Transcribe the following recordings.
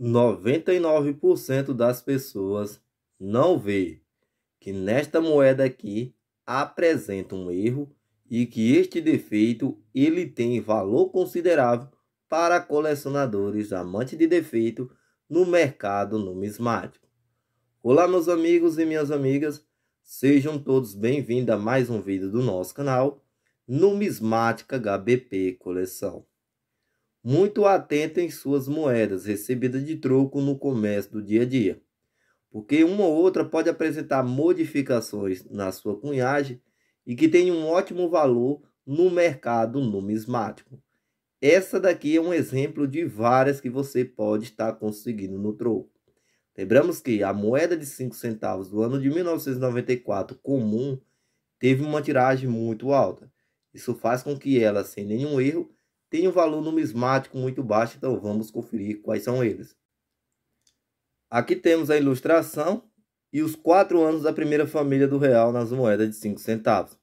99% das pessoas não vê que nesta moeda aqui apresenta um erro e que este defeito ele tem valor considerável para colecionadores amantes de defeito no mercado numismático. Olá meus amigos e minhas amigas, sejam todos bem-vindos a mais um vídeo do nosso canal Numismática HBP Coleção muito atento em suas moedas recebidas de troco no comércio do dia a dia, porque uma ou outra pode apresentar modificações na sua cunhagem e que tem um ótimo valor no mercado numismático. Essa daqui é um exemplo de várias que você pode estar conseguindo no troco. Lembramos que a moeda de 5 centavos do ano de 1994 comum teve uma tiragem muito alta. Isso faz com que ela, sem nenhum erro, tem um valor numismático muito baixo, então vamos conferir quais são eles. Aqui temos a ilustração e os quatro anos da primeira família do real nas moedas de 5 centavos.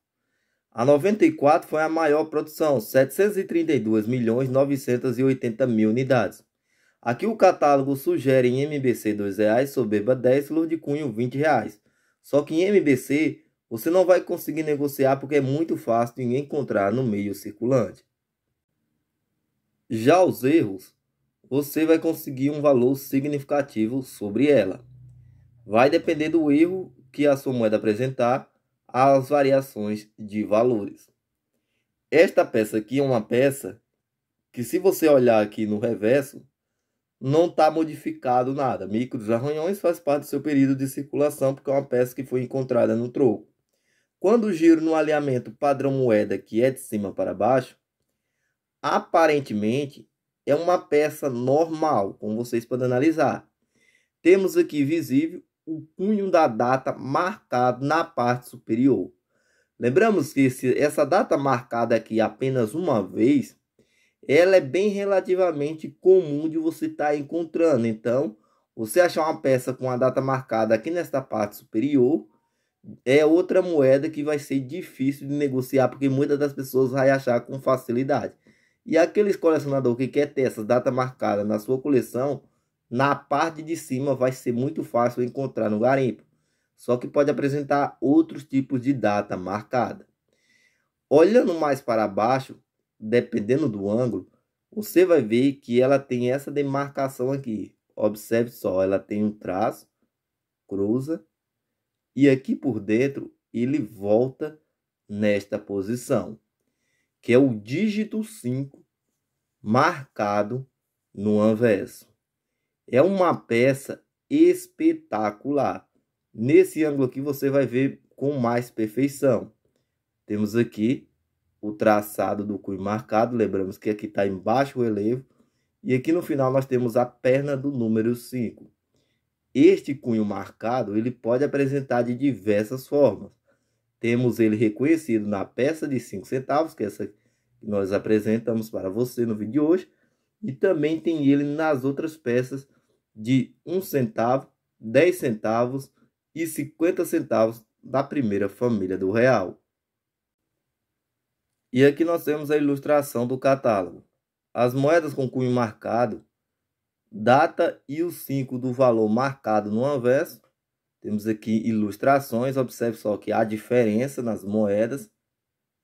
A 94 foi a maior produção, 732 milhões 980 mil unidades. Aqui o catálogo sugere em MBC R$ 2,00, Soberba 10, Luz de Cunho R$ 20,00. Só que em MBC você não vai conseguir negociar porque é muito fácil de encontrar no meio circulante. Já os erros, você vai conseguir um valor significativo sobre ela. Vai depender do erro que a sua moeda apresentar às variações de valores. Esta peça aqui é uma peça que se você olhar aqui no reverso, não está modificado nada. Micros arranhões faz parte do seu período de circulação, porque é uma peça que foi encontrada no troco. Quando o giro no alinhamento padrão moeda, que é de cima para baixo, aparentemente é uma peça normal, como vocês podem analisar. Temos aqui visível o cunho da data marcado na parte superior. Lembramos que esse, essa data marcada aqui apenas uma vez, ela é bem relativamente comum de você estar tá encontrando. Então, você achar uma peça com a data marcada aqui nesta parte superior, é outra moeda que vai ser difícil de negociar, porque muitas das pessoas vai achar com facilidade. E aqueles colecionador que quer ter essa data marcada na sua coleção, na parte de cima vai ser muito fácil encontrar no garimpo. Só que pode apresentar outros tipos de data marcada. Olhando mais para baixo, dependendo do ângulo, você vai ver que ela tem essa demarcação aqui. Observe só, ela tem um traço, cruza, e aqui por dentro ele volta nesta posição que é o dígito 5 marcado no anverso. É uma peça espetacular. Nesse ângulo aqui você vai ver com mais perfeição. Temos aqui o traçado do cunho marcado, lembramos que aqui está embaixo o relevo. E aqui no final nós temos a perna do número 5. Este cunho marcado ele pode apresentar de diversas formas. Temos ele reconhecido na peça de 5 centavos, que é essa que nós apresentamos para você no vídeo de hoje, e também tem ele nas outras peças de 1 um centavo, 10 centavos e 50 centavos da primeira família do real. E aqui nós temos a ilustração do catálogo. As moedas com cunho marcado, data e o 5 do valor marcado no anverso temos aqui ilustrações, observe só que há diferença nas moedas.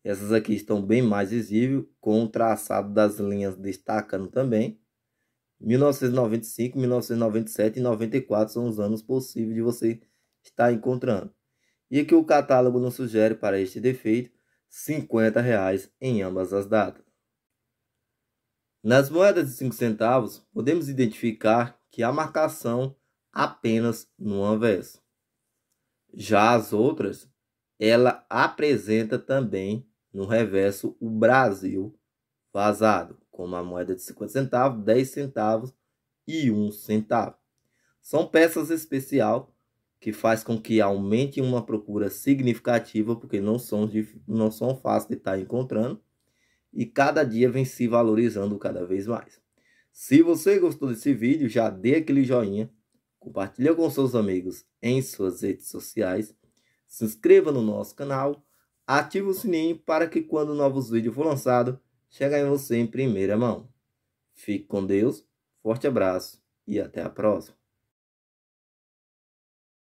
Essas aqui estão bem mais visíveis, com o traçado das linhas destacando também. 1995, 1997 e 94 são os anos possíveis de você estar encontrando. E aqui o catálogo nos sugere para este defeito R$ 50,00 em ambas as datas. Nas moedas de 5 centavos, podemos identificar que a marcação apenas no anverso. Já as outras, ela apresenta também no reverso o Brasil vazado, como a moeda de 50 centavos, 10 centavos e 1 centavo. São peças especial que faz com que aumente uma procura significativa, porque não são, não são fáceis de estar encontrando, e cada dia vem se valorizando cada vez mais. Se você gostou desse vídeo, já dê aquele joinha, compartilhe com seus amigos em suas redes sociais, se inscreva no nosso canal, ative o sininho para que quando novos vídeos for lançado, chegue em você em primeira mão. Fique com Deus, forte abraço e até a próxima.